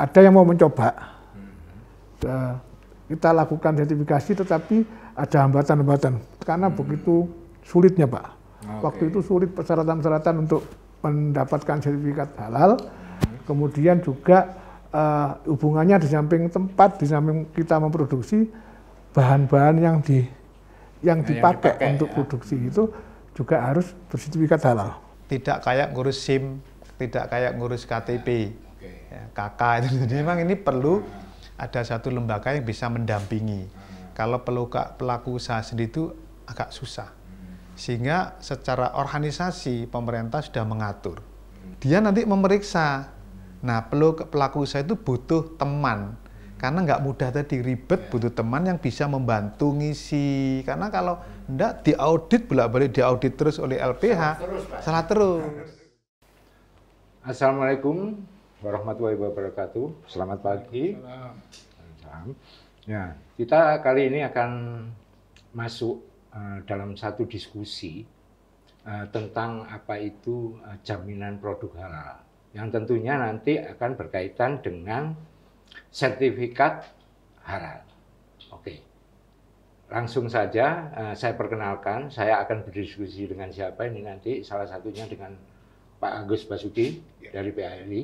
ada yang mau mencoba. Kita lakukan sertifikasi tetapi ada hambatan-hambatan karena hmm. begitu sulitnya Pak. Okay. Waktu itu sulit persyaratan-persyaratan untuk mendapatkan sertifikat halal. Hmm. Kemudian juga uh, hubungannya di samping tempat, di samping kita memproduksi bahan-bahan yang di yang dipakai, yang dipakai untuk ya. produksi itu juga harus bersertifikat halal. Tidak kayak ngurus SIM, tidak kayak ngurus KTP okay. ya, kakak itu. Jadi memang ini perlu ada satu lembaga yang bisa mendampingi. Hmm. Kalau peluka, pelaku usaha sendiri itu agak susah. Hmm. Sehingga secara organisasi pemerintah sudah mengatur. Hmm. Dia nanti memeriksa. Nah, pelaku, pelaku usaha itu butuh teman. Karena nggak mudah tadi ribet, ya. butuh teman yang bisa membantu ngisi. Karena kalau enggak diaudit, bolak-balik diaudit terus oleh LPH, salah terus. Salah terus. Assalamualaikum warahmatullahi wabarakatuh. Selamat pagi. Salam. Ya, kita kali ini akan masuk uh, dalam satu diskusi uh, tentang apa itu uh, jaminan produk halal. Yang tentunya nanti akan berkaitan dengan sertifikat halal. Oke. Langsung saja uh, saya perkenalkan, saya akan berdiskusi dengan siapa ini nanti salah satunya dengan Pak Agus Basuki ya. dari PALI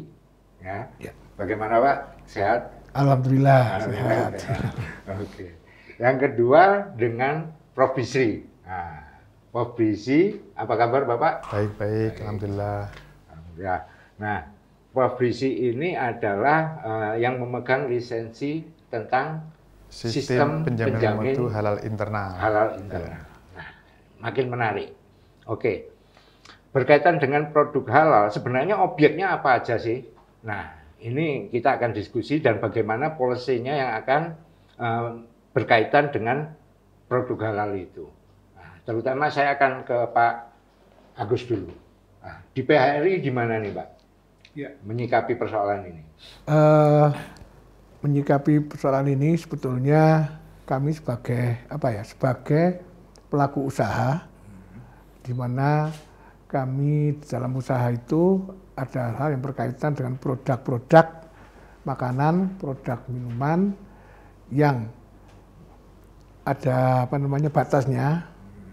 Ya. ya. Bagaimana Pak? Sehat? Alhamdulillah. Alhamdulillah sehat. Oke. Yang kedua dengan Prof. Bisri. Nah, Prof. Bisri, apa kabar Bapak? Baik-baik, Alhamdulillah. Alhamdulillah. Nah, Prof. Bisri ini adalah uh, yang memegang lisensi tentang sistem, sistem penjamin, penjamin mutu halal internal. Halal ya. internal. Nah, makin menarik. Oke. Berkaitan dengan produk halal, sebenarnya objeknya apa aja sih? Nah, ini kita akan diskusi dan bagaimana polisinya yang akan uh, berkaitan dengan produk halal itu. Nah, terutama saya akan ke Pak Agus dulu. Nah, di PHRI gimana nih Pak? Ya. Menyikapi persoalan ini. Uh, menyikapi persoalan ini sebetulnya kami sebagai apa ya sebagai pelaku usaha hmm. di mana kami dalam usaha itu ada hal yang berkaitan dengan produk-produk makanan, produk minuman yang ada apa namanya batasnya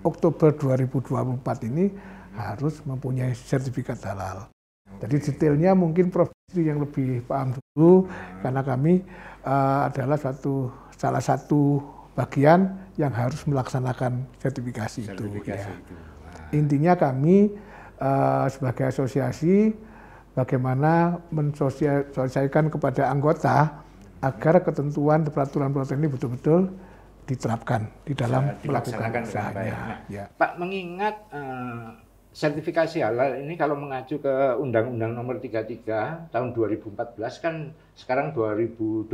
Oktober 2024 ini harus mempunyai sertifikat halal. Jadi detailnya mungkin Prof. yang lebih paham dulu karena kami uh, adalah satu salah satu bagian yang harus melaksanakan sertifikasi, ya. sertifikasi itu. Ya. itu intinya kami uh, sebagai asosiasi bagaimana mensosialisasikan kepada anggota agar ketentuan peraturan-peraturan ini betul-betul diterapkan di dalam Bisa melakukan usahanya. Nah, ya. Pak mengingat uh, sertifikasi halal ini kalau mengacu ke Undang-Undang Nomor 33 tahun 2014 kan sekarang 2024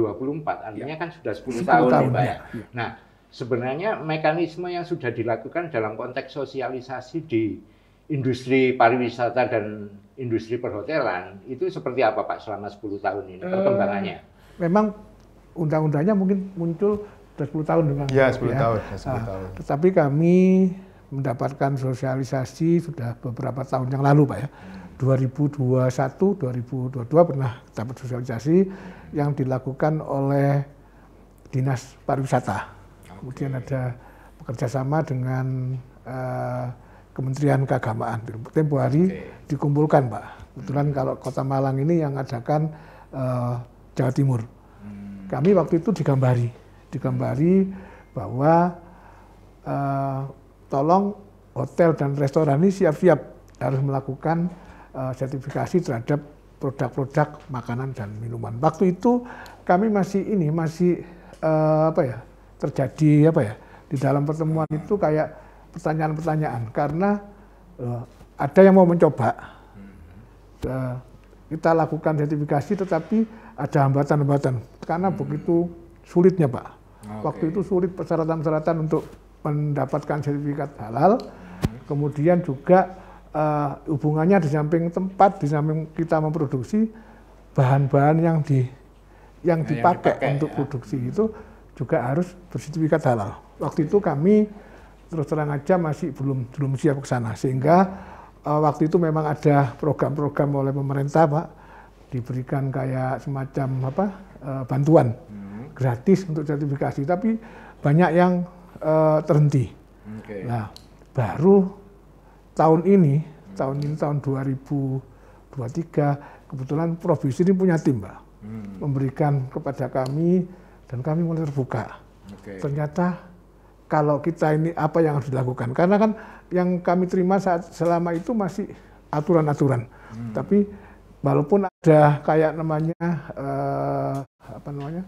artinya ya. kan sudah 10, 10 tahun, tahun nih, Pak. Ya. ya. ya. Nah, sebenarnya mekanisme yang sudah dilakukan dalam konteks sosialisasi di industri pariwisata dan industri perhotelan itu seperti apa Pak selama 10 tahun ini eh, perkembangannya? Memang undang-undangnya mungkin muncul sudah 10 tahun memang. ya 10 ya. tahun ya nah, tahun tetapi kami mendapatkan sosialisasi sudah beberapa tahun yang lalu Pak ya 2021 2022 pernah dapat sosialisasi yang dilakukan oleh Dinas Pariwisata kemudian ada sama dengan eh, Kementerian Keagamaan tempo hari dikumpulkan Pak kebetulan hmm. kalau Kota Malang ini yang adakan eh, Jawa Timur hmm. kami waktu itu digambari digambari hmm. bahwa eh, tolong hotel dan restoran ini siap-siap harus melakukan uh, sertifikasi terhadap produk-produk makanan dan minuman. Waktu itu kami masih ini masih uh, apa ya terjadi apa ya di dalam pertemuan itu kayak pertanyaan-pertanyaan karena uh, ada yang mau mencoba uh, kita lakukan sertifikasi tetapi ada hambatan-hambatan karena hmm. begitu sulitnya pak okay. waktu itu sulit persyaratan-persyaratan untuk mendapatkan sertifikat halal hmm. kemudian juga uh, hubungannya di samping tempat di samping kita memproduksi bahan-bahan yang di yang dipakai, yang dipakai untuk ya. produksi itu juga harus bersertifikat halal. Waktu itu kami terus terang aja masih belum belum siap ke sana sehingga uh, waktu itu memang ada program-program oleh pemerintah Pak diberikan kayak semacam apa uh, bantuan hmm. gratis untuk sertifikasi tapi banyak yang uh, terhenti. Okay. Nah, baru tahun ini hmm. tahun ini tahun 2023 kebetulan Provinsi ini punya tim Pak hmm. memberikan kepada kami dan kami mulai terbuka. Okay. Ternyata kalau kita ini apa yang harus dilakukan? Karena kan yang kami terima saat selama itu masih aturan-aturan. Hmm. Tapi walaupun ada kayak namanya uh, apa namanya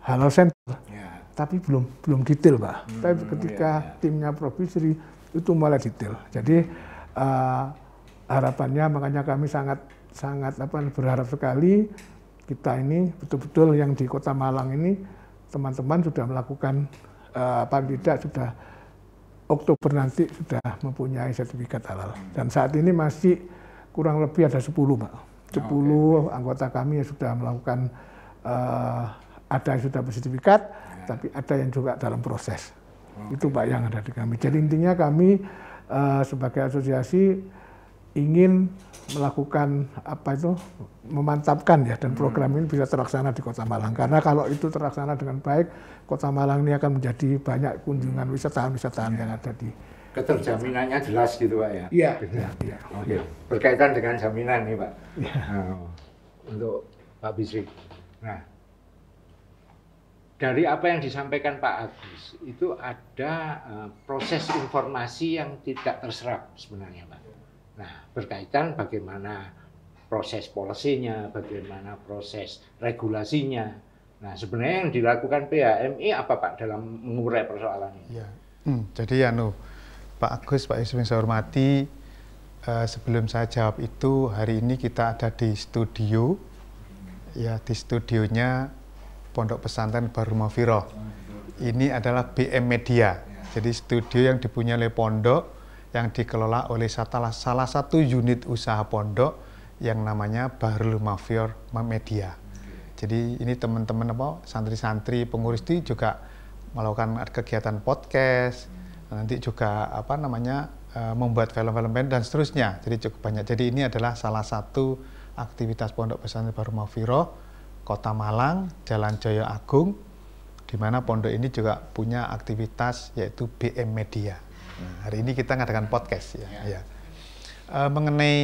halal center, yeah. tapi belum belum detail, Pak. Hmm, tapi ketika yeah, yeah. timnya provinsi itu mulai detail. Jadi uh, harapannya makanya kami sangat sangat apa berharap sekali kita ini betul-betul yang di Kota Malang ini teman-teman sudah melakukan uh, eh, apa tidak sudah Oktober nanti sudah mempunyai sertifikat halal dan saat ini masih kurang lebih ada 10 Pak. 10 oh, okay. anggota kami yang sudah melakukan uh, ada yang sudah bersertifikat yeah. tapi ada yang juga dalam proses. Okay. Itu Pak yang ada di kami. Jadi intinya kami uh, sebagai asosiasi ingin melakukan apa itu memantapkan ya dan program hmm. ini bisa terlaksana di Kota Malang karena kalau itu terlaksana dengan baik Kota Malang ini akan menjadi banyak kunjungan hmm. wisatawan-wisatawan yang ada di keterjaminannya jelas gitu pak ya iya ya, oke berkaitan dengan jaminan nih pak ya. Nah, untuk Pak Bisri nah dari apa yang disampaikan Pak Agus itu ada uh, proses informasi yang tidak terserap sebenarnya pak Nah, berkaitan bagaimana proses polisinya, bagaimana proses regulasinya. Nah, sebenarnya yang dilakukan PHMI apa Pak dalam mengurai persoalan ini? Ya. Hmm, jadi ya anu, no, Pak Agus, Pak Yusuf yang saya hormati, eh, sebelum saya jawab itu hari ini kita ada di studio, ya di studionya Pondok Pesantren Baru Mafiro. Ini adalah BM Media, jadi studio yang dipunyai oleh Pondok yang dikelola oleh salah satu unit usaha pondok yang namanya Barul Mafior Media. Jadi ini teman-teman apa santri-santri pengurus itu juga melakukan kegiatan podcast, nanti juga apa namanya eh, membuat film-film band dan seterusnya. Jadi cukup banyak. Jadi ini adalah salah satu aktivitas Pondok Pesantren Barul Mafiro, Kota Malang, Jalan Joyo Agung, di mana pondok ini juga punya aktivitas yaitu BM Media. Nah, hari ini kita ngadakan podcast ya. ya. ya. E, mengenai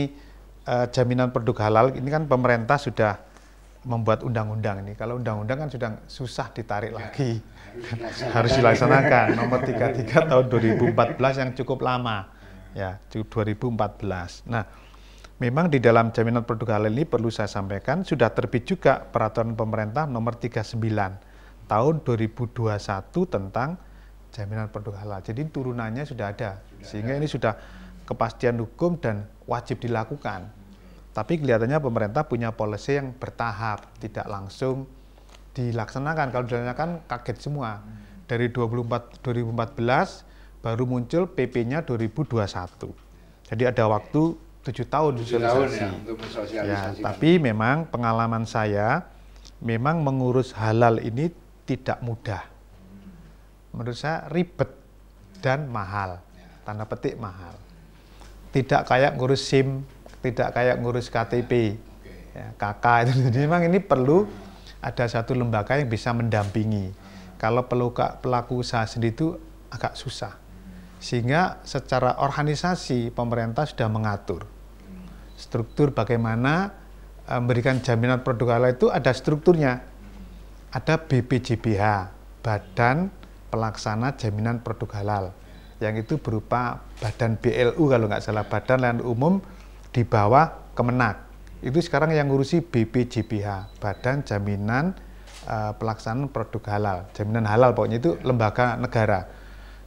e, jaminan produk halal ini kan pemerintah sudah membuat undang-undang ini. Kalau undang-undang kan sudah susah ditarik ya, lagi. Harus dilaksanakan. Nomor 33 tahun 2014 yang cukup lama. Ya, 2014. Nah, memang di dalam jaminan produk halal ini perlu saya sampaikan sudah terbit juga peraturan pemerintah nomor 39 tahun 2021 tentang jaminan produk halal. Jadi turunannya sudah ada, sudah sehingga ada. ini sudah kepastian hukum dan wajib dilakukan. Tapi kelihatannya pemerintah punya policy yang bertahap, tidak langsung dilaksanakan. Kalau dilaksanakan kaget semua. Hmm. Dari 24 2014 baru muncul PP-nya 2021. Jadi ada waktu tujuh tahun sosialisasi. ya, untuk ya, tapi memang pengalaman saya memang mengurus halal ini tidak mudah menurut saya ribet dan mahal. Tanda petik mahal. Tidak kayak ngurus SIM, tidak kayak ngurus KTP, ya, KK. Ya, Jadi memang ini perlu ada satu lembaga yang bisa mendampingi. Kalau peluka, pelaku usaha sendiri itu agak susah. Sehingga secara organisasi pemerintah sudah mengatur struktur bagaimana e, memberikan jaminan produk halal itu ada strukturnya. Ada BPJBH, Badan pelaksana jaminan produk halal yang itu berupa badan BLU kalau nggak salah badan layanan umum di bawah Kemenak itu sekarang yang ngurusi BPJPH badan jaminan uh, pelaksanaan produk halal jaminan halal pokoknya itu lembaga negara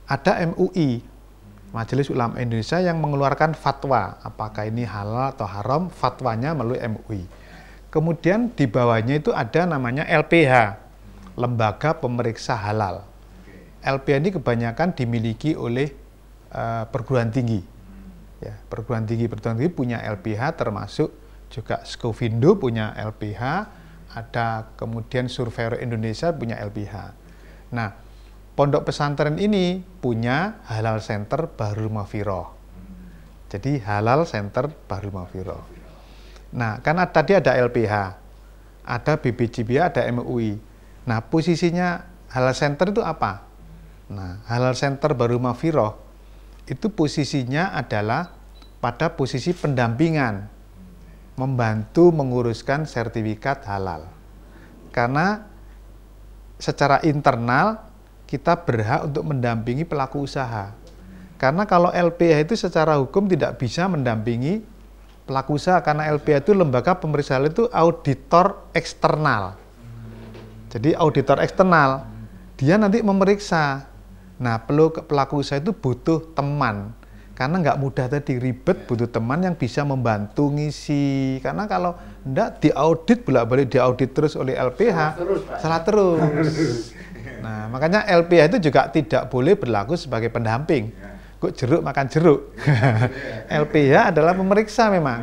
ada MUI Majelis Ulama Indonesia yang mengeluarkan fatwa apakah ini halal atau haram fatwanya melalui MUI kemudian di bawahnya itu ada namanya LPH lembaga pemeriksa halal LPN ini kebanyakan dimiliki oleh uh, perguruan tinggi. Ya, perguruan tinggi perguruan tinggi punya LPH termasuk juga Skovindo punya LPH, ada kemudian Surveyor Indonesia punya LPH. Nah, pondok pesantren ini punya Halal Center Baru Mafiroh. Jadi Halal Center Baru Mafiroh. Nah, karena tadi ada LPH, ada BBJBA, ada MUI. Nah, posisinya Halal Center itu apa? Nah, halal center baru mafiroh itu posisinya adalah pada posisi pendampingan, membantu menguruskan sertifikat halal. Karena secara internal kita berhak untuk mendampingi pelaku usaha. Karena kalau LPA itu secara hukum tidak bisa mendampingi pelaku usaha karena LPA itu lembaga pemeriksa itu auditor eksternal. Jadi auditor eksternal dia nanti memeriksa Nah, pelu pelaku usaha itu butuh teman. Karena nggak mudah tadi ribet, iya. butuh teman yang bisa membantu ngisi. Karena kalau enggak diaudit bolak-balik diaudit terus oleh LPH, salah terus. Pak. Salah terus. nah, makanya LPH itu juga tidak boleh berlaku sebagai pendamping. Iya. Kok jeruk makan jeruk. Iya. LPH adalah pemeriksa memang.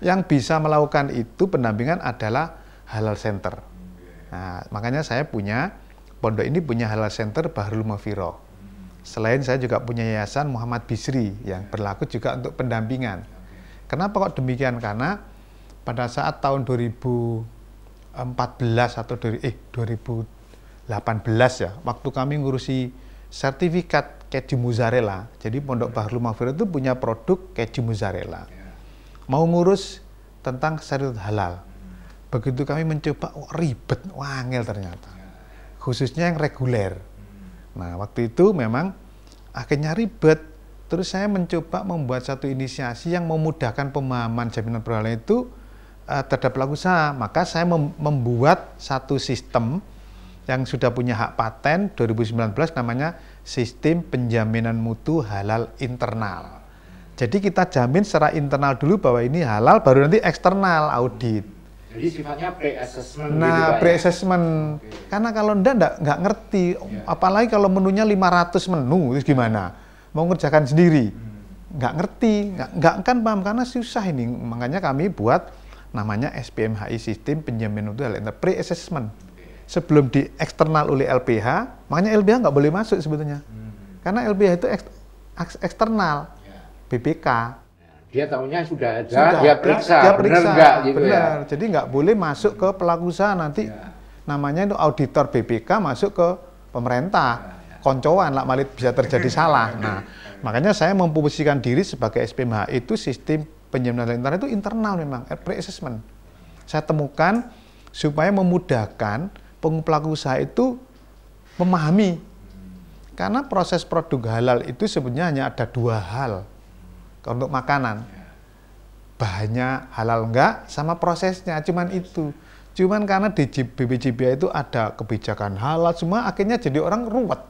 Yang bisa melakukan itu pendampingan adalah halal center. Nah, makanya saya punya pondok ini punya halal center Bahrul Mafiroh. Selain saya juga punya yayasan Muhammad Bisri yang berlaku juga untuk pendampingan. Kenapa kok demikian? Karena pada saat tahun 2014 atau eh 2018 ya, waktu kami ngurusi sertifikat keju mozzarella. Jadi Pondok Bahrul Maghfirah itu punya produk keju mozzarella. Mau ngurus tentang syariat halal. Begitu kami mencoba, oh, ribet, wangil ternyata. Khususnya yang reguler Nah, waktu itu memang akhirnya ribet. Terus saya mencoba membuat satu inisiasi yang memudahkan pemahaman jaminan perolehan itu uh, terhadap pelaku usaha. Maka saya mem membuat satu sistem yang sudah punya hak paten 2019 namanya sistem penjaminan mutu halal internal. Jadi kita jamin secara internal dulu bahwa ini halal baru nanti eksternal audit. Jadi sifatnya pre-assessment. Nah, gitu ya? pre-assessment. Okay. Karena kalau enggak, enggak, ngerti. Yeah. Apalagi kalau menunya 500 menu, itu gimana? Mau ngerjakan sendiri. Hmm. Nggak ngerti, nggak, kan kan paham. Karena susah ini. Makanya kami buat namanya SPMHI Sistem Penjamin Mutu Health Pre-assessment. Sebelum di eksternal oleh LPH, makanya LPH nggak boleh masuk sebetulnya. Hmm. Karena LPH itu eksternal. Yeah. BPK dia tahunya sudah ada, sudah. dia periksa, dia periksa gitu ya? benar enggak gitu benar. ya. Jadi nggak boleh masuk ke pelaku usaha nanti ya. namanya itu auditor BPK masuk ke pemerintah. Ya, ya. Koncoan lah malah bisa terjadi hmm. salah. Hmm. Nah, makanya saya memposisikan diri sebagai SPMH itu sistem penjaminan internal itu internal memang, eh, pre-assessment. Saya temukan supaya memudahkan pelaku usaha itu memahami. Karena proses produk halal itu sebenarnya hanya ada dua hal untuk makanan. Bahannya halal enggak sama prosesnya cuman itu. Cuman karena di BPJB itu ada kebijakan halal semua akhirnya jadi orang ruwet.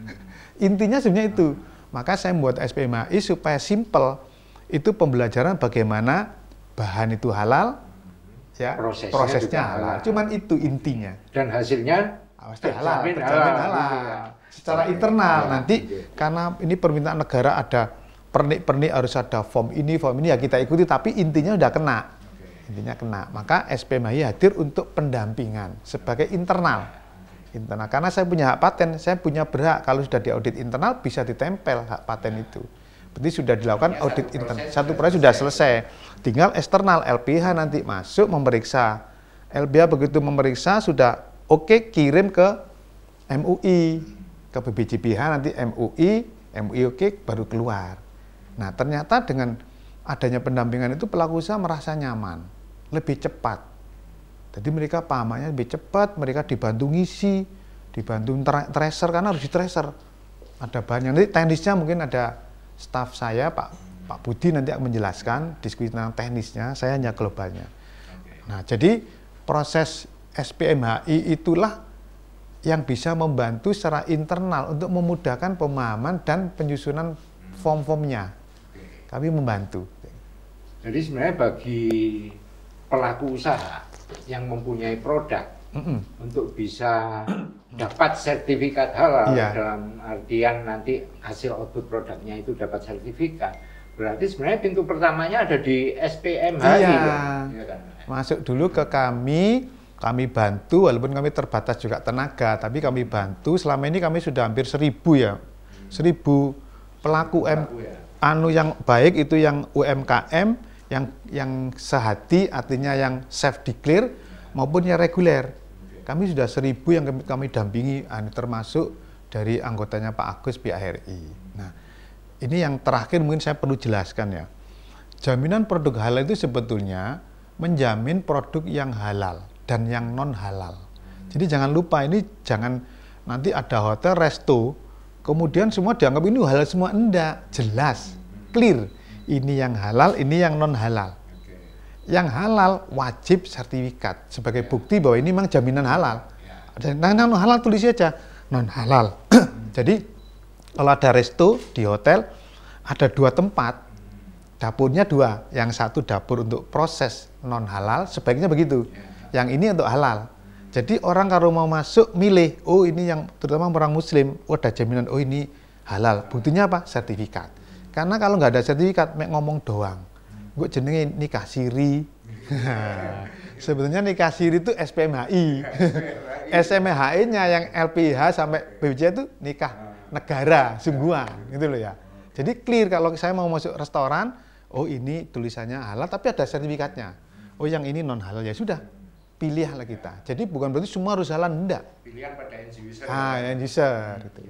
Intinya sebenarnya itu. Maka saya membuat SPMI supaya simple. Itu pembelajaran bagaimana bahan itu halal, ya prosesnya, prosesnya halal. halal. Cuman itu intinya. Dan hasilnya ah, pasti halal, terjamin halal. halal. Iya. Secara internal iya. nanti iya. karena ini permintaan negara ada pernik-pernik harus ada form ini, form ini ya kita ikuti, tapi intinya udah kena. Intinya kena. Maka SPMHI hadir untuk pendampingan sebagai internal. Internal. Karena saya punya hak paten, saya punya berhak kalau sudah diaudit internal bisa ditempel hak paten ya. itu. Berarti sudah dilakukan ya, audit internal. Satu proses sudah selesai. Tinggal eksternal LPH nanti masuk memeriksa. LPH begitu memeriksa sudah oke okay, kirim ke MUI ke BPJPH nanti MUI MUI oke okay, baru keluar Nah, ternyata dengan adanya pendampingan itu pelaku usaha merasa nyaman, lebih cepat. Jadi mereka pahamannya lebih cepat, mereka dibantu ngisi, dibantu tracer karena harus di tracer. Ada banyak. Nanti teknisnya mungkin ada staff saya Pak Pak Budi nanti akan menjelaskan diskusi tentang teknisnya, saya hanya globalnya. Okay. Nah, jadi proses SPMHI itulah yang bisa membantu secara internal untuk memudahkan pemahaman dan penyusunan form-formnya kami membantu. Jadi sebenarnya bagi pelaku usaha yang mempunyai produk mm hmm untuk bisa dapat sertifikat halal yeah. dalam artian nanti hasil output produknya itu dapat sertifikat berarti sebenarnya pintu pertamanya ada di SPMH iya. iya. kan? masuk dulu ke kami kami bantu walaupun kami terbatas juga tenaga tapi kami bantu selama ini kami sudah hampir seribu ya hmm. seribu pelaku, pelaku M ya anu yang baik itu yang UMKM yang yang sehati artinya yang self declare maupun yang reguler. Kami sudah seribu yang kami, kami dampingi anu, termasuk dari anggotanya Pak Agus PHRI. Nah, ini yang terakhir mungkin saya perlu jelaskan ya. Jaminan produk halal itu sebetulnya menjamin produk yang halal dan yang non halal. Jadi jangan lupa ini jangan nanti ada hotel resto Kemudian semua dianggap ini halal semua enggak, jelas, clear. Ini yang halal, ini yang non halal. Yang halal wajib sertifikat sebagai bukti bahwa ini memang jaminan halal. Dan nah, non halal tulis aja non halal. Jadi kalau ada resto di hotel ada dua tempat, dapurnya dua, yang satu dapur untuk proses non halal, sebaiknya begitu. Yang ini untuk halal. Jadi orang kalau mau masuk milih, oh ini yang terutama orang muslim, oh ada jaminan, oh ini halal. Buktinya apa? Sertifikat. Karena kalau nggak ada sertifikat, mek ngomong doang. Gue jenenge nikah siri. Sebetulnya nikah siri itu SPMHI. SMHI-nya yang LPH sampai BPJ itu nikah negara sungguhan, gitu loh ya. Jadi clear kalau saya mau masuk restoran, oh ini tulisannya halal tapi ada sertifikatnya. Oh yang ini non halal ya sudah, pilihlah kita. Jadi bukan berarti semua harus jalan enggak. Pilihan pada end user. Ah, end user hmm. itu.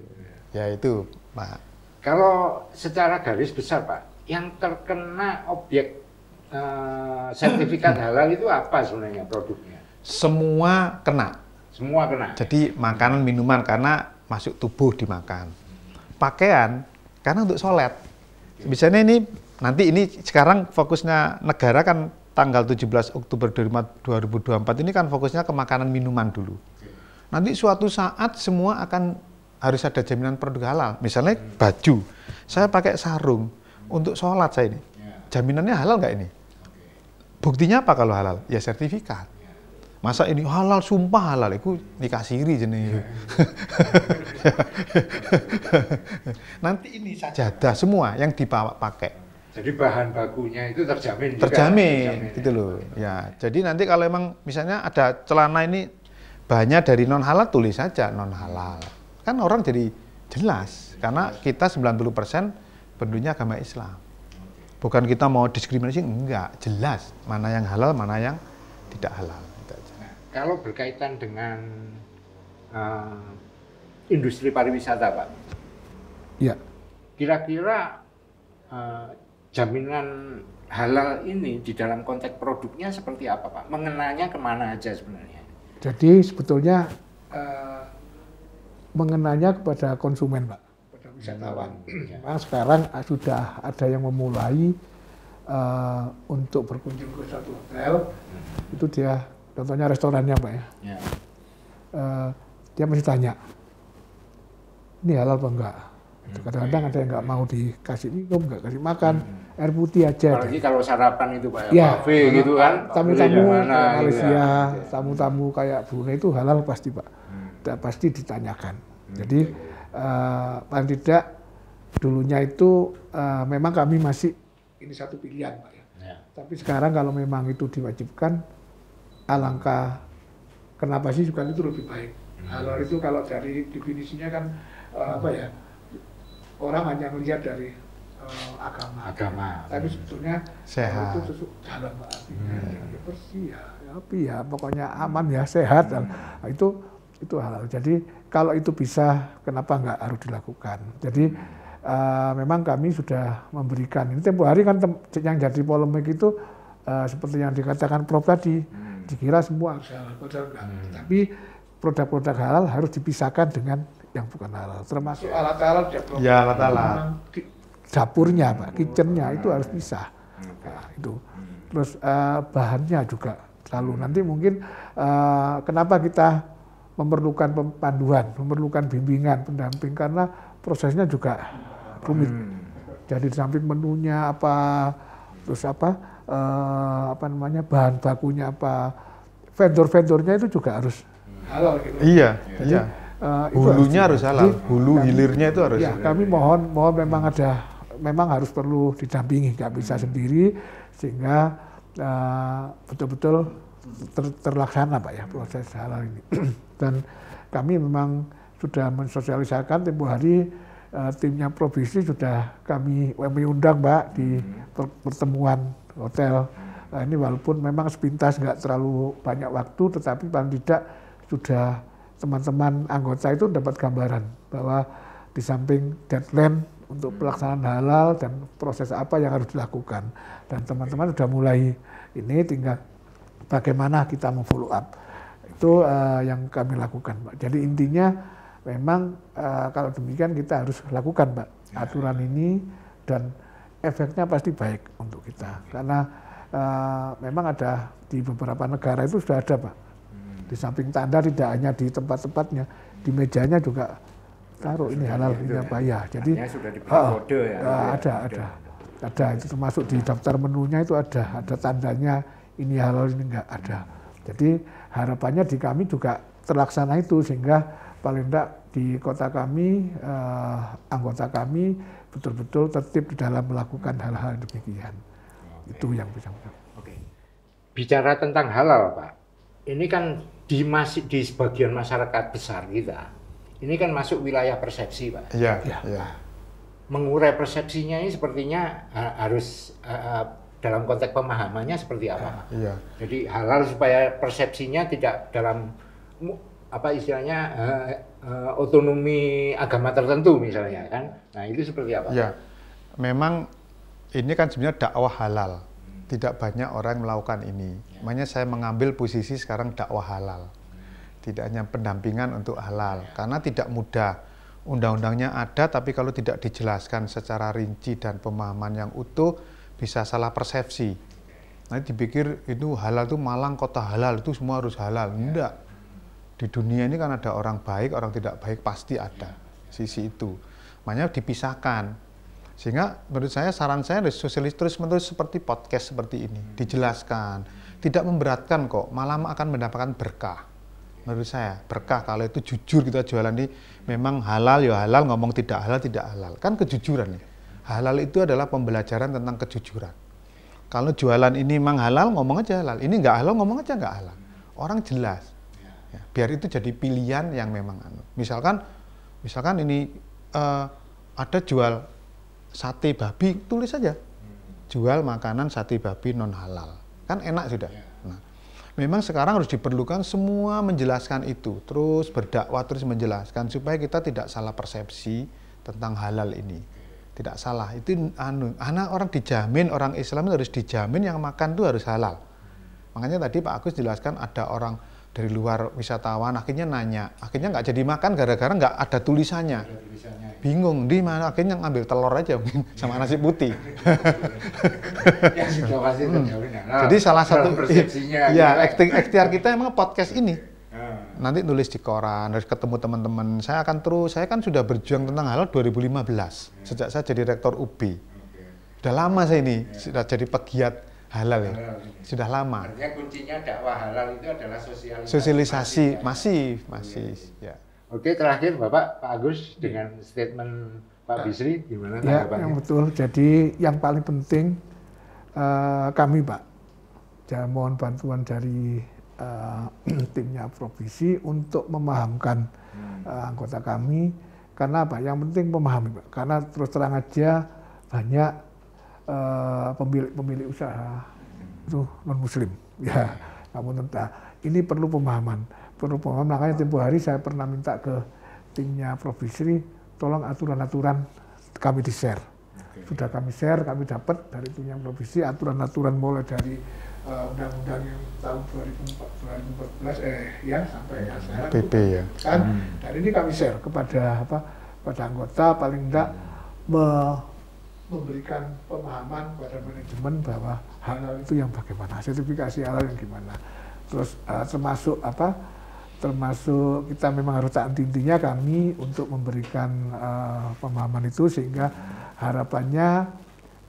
Ya itu, Pak. Kalau secara garis besar, Pak, yang terkena objek uh, sertifikat halal itu apa sebenarnya produknya? Semua kena. Semua kena. Jadi makanan, minuman karena masuk tubuh dimakan. Pakaian karena untuk sholat. Misalnya ini nanti ini sekarang fokusnya negara kan tanggal 17 Oktober 2024 ini kan fokusnya ke makanan minuman dulu. Nanti suatu saat semua akan harus ada jaminan produk halal. Misalnya hmm. baju, saya pakai sarung untuk sholat saya ini. Ya. Jaminannya halal nggak ini? Buktinya apa kalau halal? Ya sertifikat. Ya. Masa ini halal, sumpah halal. Itu nikah siri jenis. Ya. Nanti ini sajadah semua yang dibawa pakai jadi bahan bakunya itu terjamin. Terjamin, juga. gitu ya. loh. Ya, jadi nanti kalau emang misalnya ada celana ini bahannya dari non halal tulis saja non halal. Kan orang jadi jelas karena kita 90% penduduknya agama Islam. Bukan kita mau diskriminasi, enggak, jelas mana yang halal, mana yang tidak halal. Gitu nah, kalau berkaitan dengan uh, industri pariwisata, Pak. Iya. Kira-kira eh, jaminan halal ini di dalam konteks produknya seperti apa Pak? Mengenanya kemana aja sebenarnya? Jadi sebetulnya uh, eh, mengenanya kepada konsumen Pak. Kepada wisatawan. Hmm. Memang sekarang sudah ada yang memulai uh, untuk berkunjung ke satu hotel, hmm. itu dia contohnya restorannya Pak ya. ya. Uh, dia mesti tanya, ini halal apa enggak? Gitu. Kadang-kadang ada yang nggak mau dikasih minum, nggak kasih makan, hmm. air putih aja. Apalagi deh. kalau sarapan itu Pak, ya, ya kafe nah, gitu kan. Tamu-tamu gitu ya. Malaysia, gitu tamu-tamu kayak Brunei itu halal pasti Pak. Hmm. Pasti ditanyakan. Hmm. Jadi, uh, paling tidak dulunya itu uh, memang kami masih ini satu pilihan Pak ya. ya. Tapi sekarang kalau memang itu diwajibkan, alangkah kenapa sih juga itu lebih baik. Hmm. Halal itu kalau dari definisinya kan uh, apa ya orang hanya melihat dari uh, agama. Agama. Tapi sebetulnya sehat. itu sesuatu dalam artinya hmm. Ya, ya, bersih ya, tapi ya, ya pokoknya aman ya sehat hmm. Nah, itu itu hal. Jadi kalau itu bisa, kenapa nggak harus dilakukan? Jadi uh, memang kami sudah memberikan. Ini tempo hari kan tem yang jadi polemik itu uh, seperti yang dikatakan Prof tadi, hmm. dikira semua halal, Hmm. Tapi produk-produk halal harus dipisahkan dengan yang bukan halal termasuk alat-alat ya alat-alat ya, dapurnya pak kitchennya itu harus bisa hmm. nah, itu terus uh, bahannya juga selalu nanti mungkin uh, kenapa kita memerlukan panduan memerlukan bimbingan pendamping karena prosesnya juga rumit hmm. jadi di samping menunya apa terus apa uh, apa namanya bahan bakunya apa vendor-vendornya itu juga harus hmm. halal gitu iya jadi, iya uh, itu hulunya harus halal, hulu kami, hilirnya itu harus. Ya, kami mohon mohon memang ada memang harus perlu didampingi, nggak bisa sendiri sehingga uh, betul-betul ter terlaksana pak ya proses halal ini. Dan kami memang sudah mensosialisasikan tempo hari uh, timnya provinsi sudah kami kami undang pak di per pertemuan hotel. Nah, ini walaupun memang sepintas nggak terlalu banyak waktu, tetapi paling tidak sudah teman-teman anggota itu dapat gambaran bahwa di samping deadline untuk hmm. pelaksanaan halal dan proses apa yang harus dilakukan. Dan teman-teman sudah mulai ini tinggal bagaimana kita memfollow up. Itu uh, yang kami lakukan, Pak. Jadi intinya memang uh, kalau demikian kita harus lakukan, Pak. Ya. Aturan ini dan efeknya pasti baik untuk kita. Karena uh, memang ada di beberapa negara itu sudah ada, Pak di samping tanda tidak hanya di tempat-tempatnya, di mejanya juga taruh ini halal ini ya. apa ya. Jadi sudah oh, kode ya. ya. ada, ada, ada. Itu termasuk di daftar menunya itu ada, ada tandanya ini halal ini enggak ada. Jadi harapannya di kami juga terlaksana itu sehingga paling tidak di kota kami eh, anggota kami betul-betul tertib dalam melakukan hal-hal demikian. okay. Itu yang bisa. Oke. Bicara tentang halal, Pak ini kan di masih di sebagian masyarakat besar kita ini kan masuk wilayah persepsi pak ya, ya. ya. mengurai persepsinya ini sepertinya harus uh, dalam konteks pemahamannya seperti apa iya, pak ya, ya. jadi halal supaya persepsinya tidak dalam apa istilahnya uh, uh, otonomi agama tertentu misalnya kan nah itu seperti apa ya memang ini kan sebenarnya dakwah halal tidak banyak orang melakukan ini. Makanya saya mengambil posisi sekarang dakwah halal. Tidak hanya pendampingan untuk halal, ya. karena tidak mudah. Undang-undangnya ada, tapi kalau tidak dijelaskan secara rinci dan pemahaman yang utuh, bisa salah persepsi. Nanti dipikir itu halal itu malang kota halal itu semua harus halal. Ya. Enggak. Di dunia ini kan ada orang baik, orang tidak baik pasti ada sisi itu. Makanya dipisahkan sehingga menurut saya saran saya dari sosialis terus menerus seperti podcast seperti ini dijelaskan, tidak memberatkan kok, malah akan mendapatkan berkah. Menurut saya berkah kalau itu jujur kita jualan ini memang halal ya halal, ngomong tidak halal tidak halal kan kejujuran ya. Halal itu adalah pembelajaran tentang kejujuran. Kalau jualan ini memang halal, ngomong aja halal. Ini nggak halal, ngomong aja nggak halal. Orang jelas. Ya, biar itu jadi pilihan yang memang anu. Misalkan, misalkan ini uh, ada jual sate babi tulis saja jual makanan sate babi non halal kan enak sudah iya. nah, memang sekarang harus diperlukan semua menjelaskan itu terus berdakwah terus menjelaskan supaya kita tidak salah persepsi tentang halal ini tidak salah itu anu anak orang dijamin orang Islam harus dijamin yang makan itu harus halal makanya tadi Pak Agus jelaskan ada orang dari luar wisatawan akhirnya nanya akhirnya nggak jadi makan gara-gara nggak ada tulisannya iya. bingung di mana akhirnya ngambil telur aja mungkin sama nasi putih ya, hmm. Ya. jadi nah, salah satu ya ikhtiar kita emang podcast ini nah. nanti nulis di koran harus ketemu teman-teman saya akan terus saya kan sudah berjuang tentang hal 2015 iya. sejak saya jadi rektor UB udah lama saya ini sudah jadi pegiat halal ya. Halal. Iya. Sudah lama. Artinya kuncinya dakwah halal itu adalah sosialisasi. Sosialisasi masif, masih ya. Iya. ya. Oke, terakhir Bapak Pak Agus dengan statement Pak ya. Bisri gimana ya, yang betul. Jadi yang paling penting uh, kami Pak jangan mohon bantuan dari uh, timnya provinsi untuk memahamkan uh, anggota kami karena apa? Yang penting memahami Pak. Karena terus terang aja banyak pemilik eh, pemilik pemilik usaha itu non muslim ya namun entah ini perlu pemahaman perlu pemahaman makanya tempo hari saya pernah minta ke timnya Prof. Sri tolong aturan-aturan kami di share okay. sudah kami share kami dapat dari timnya Prof. Sri aturan-aturan mulai dari eh, undang-undang uh, yang tahun 2014 eh ya sampai ya sekarang PP ya kan hmm. dan ini kami share kepada apa pada anggota paling tidak hmm memberikan pemahaman pada manajemen bahwa halal ya. itu yang bagaimana, sertifikasi halal yang gimana. Terus uh, termasuk apa? Termasuk kita memang harus tak intinya kami untuk memberikan uh, pemahaman itu sehingga harapannya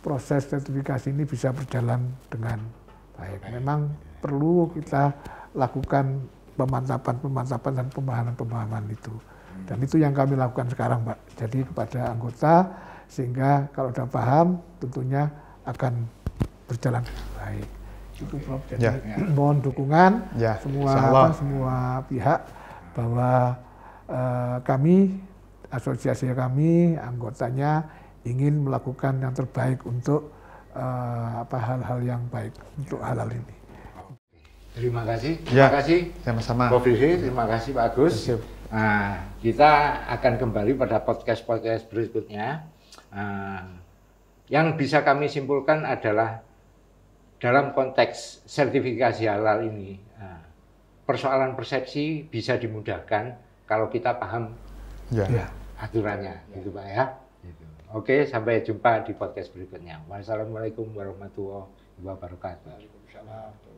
proses sertifikasi ini bisa berjalan dengan baik. Memang perlu kita lakukan pemantapan-pemantapan dan pemahaman-pemahaman itu. Dan hmm. itu yang kami lakukan sekarang, Pak. Jadi kepada anggota sehingga kalau sudah paham tentunya akan berjalan baik. Itu Prof. Jadi ya. mohon dukungan ya. semua apa, semua pihak bahwa uh, kami asosiasi kami anggotanya ingin melakukan yang terbaik untuk uh, apa hal-hal yang baik untuk halal ini. Terima kasih. Ya, terima ya, kasih. Sama-sama. Prof. terima kasih Pak Agus. Nah, kita akan kembali pada podcast-podcast berikutnya. Ah. yang bisa kami simpulkan adalah dalam konteks sertifikasi halal ini ah, persoalan persepsi bisa dimudahkan kalau kita paham ya. Ya, aturannya, ya. gitu pak ya. Gitu. Oke, sampai jumpa di podcast berikutnya. Wassalamualaikum warahmatullahi wabarakatuh.